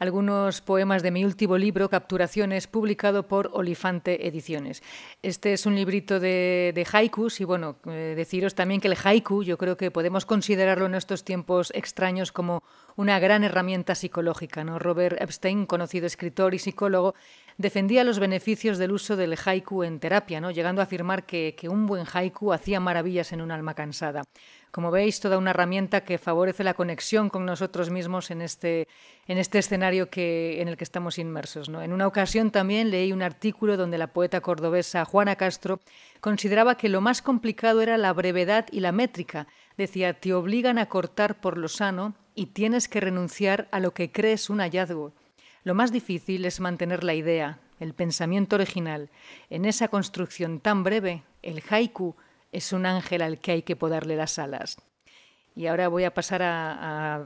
algunos poemas de mi último libro, Capturaciones, publicado por Olifante Ediciones. Este es un librito de, haikus y bueno, eh, deciros también que el haiku yo creo que podemos considerarlo en estos tiempos extraños como una gran herramienta psicológica. ¿no? Robert Epstein, conocido escritor y psicólogo, defendía los beneficios del uso del haiku en terapia, ¿no? llegando a afirmar que, un buen haiku hacía maravillas en un alma cansada. Como veis, toda una herramienta que favorece la conexión con nosotros mismos en este, en este escenario que, en el que estamos inmersos. En una ocasión también leí un artículo donde la poeta cordobesa Juana Castro consideraba que lo más complicado era la brevedad y la métrica. Decía, te obligan a cortar por lo sano y tienes que renunciar a lo que crees un hallazgo. Lo más difícil es mantener la idea, el pensamiento original. En esa construcción tan breve, el haiku es un ángel al que hay que podarle las alas. Y ahora voy a pasar a,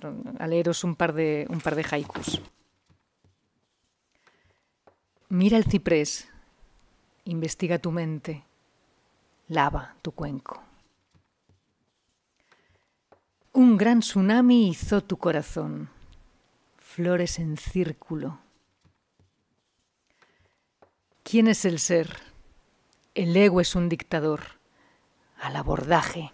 leeros un par, de, un par de haikus. Mira el ciprés, investiga tu mente, lava tu cuenco. Un gran tsunami hizo tu corazón flores en círculo. ¿Quién es el ser? El ego es un dictador. Al abordaje.